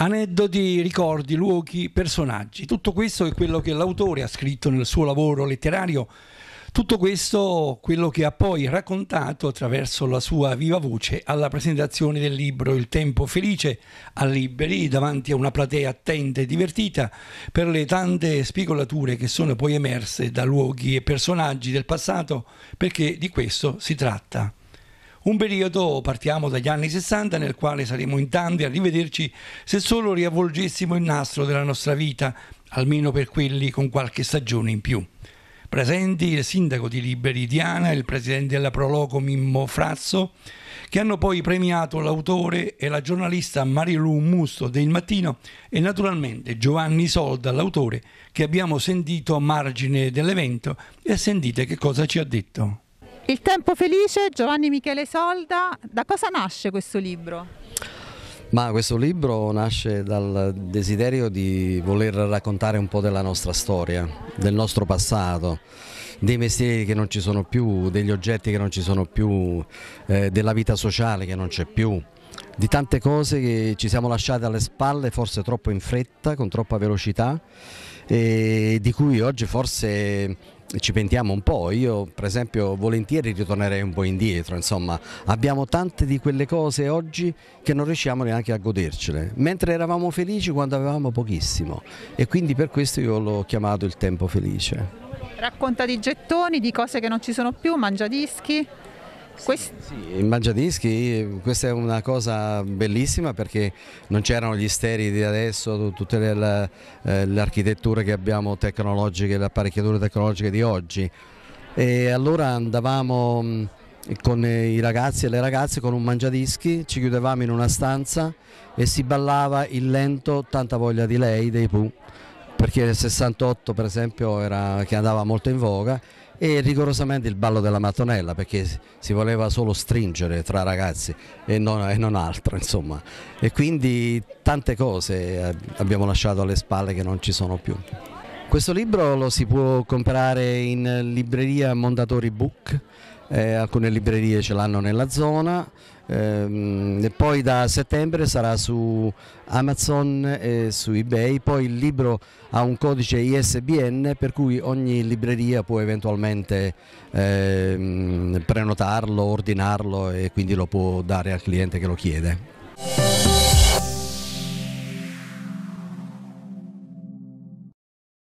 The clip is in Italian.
aneddoti, ricordi, luoghi, personaggi. Tutto questo è quello che l'autore ha scritto nel suo lavoro letterario, tutto questo quello che ha poi raccontato attraverso la sua viva voce alla presentazione del libro Il tempo felice a Liberi davanti a una platea attenta e divertita per le tante spigolature che sono poi emerse da luoghi e personaggi del passato, perché di questo si tratta. Un periodo, partiamo dagli anni 60, nel quale saremo in tanti a rivederci se solo riavvolgessimo il nastro della nostra vita, almeno per quelli con qualche stagione in più. Presenti il sindaco di Liberi Diana e il presidente della Proloco Mimmo Frazzo, che hanno poi premiato l'autore e la giornalista Marilu Musto del Mattino e naturalmente Giovanni Solda, l'autore, che abbiamo sentito a margine dell'evento e sentite che cosa ci ha detto. Il tempo felice, Giovanni Michele Solda, da cosa nasce questo libro? Ma questo libro nasce dal desiderio di voler raccontare un po' della nostra storia, del nostro passato, dei mestieri che non ci sono più, degli oggetti che non ci sono più, eh, della vita sociale che non c'è più, di tante cose che ci siamo lasciate alle spalle forse troppo in fretta, con troppa velocità e di cui oggi forse ci pentiamo un po', io per esempio volentieri ritornerei un po' indietro, insomma abbiamo tante di quelle cose oggi che non riusciamo neanche a godercele, mentre eravamo felici quando avevamo pochissimo e quindi per questo io l'ho chiamato il tempo felice. Racconta di gettoni, di cose che non ci sono più, mangia dischi? Quest... Sì, in Mangiadischi questa è una cosa bellissima perché non c'erano gli steri di adesso, tutte le, le, eh, le architetture che abbiamo tecnologiche, le apparecchiature tecnologiche di oggi. E allora andavamo mm, con i ragazzi e le ragazze con un mangiadischi, ci chiudevamo in una stanza e si ballava il lento Tanta voglia di lei dei Pooh perché nel 68 per esempio era, che andava molto in voga e rigorosamente il ballo della mattonella perché si voleva solo stringere tra ragazzi e non, e non altro insomma e quindi tante cose eh, abbiamo lasciato alle spalle che non ci sono più. Questo libro lo si può comprare in libreria Mondatori Book, eh, alcune librerie ce l'hanno nella zona ehm, e poi da settembre sarà su Amazon e su eBay, poi il libro ha un codice ISBN per cui ogni libreria può eventualmente ehm, prenotarlo, ordinarlo e quindi lo può dare al cliente che lo chiede.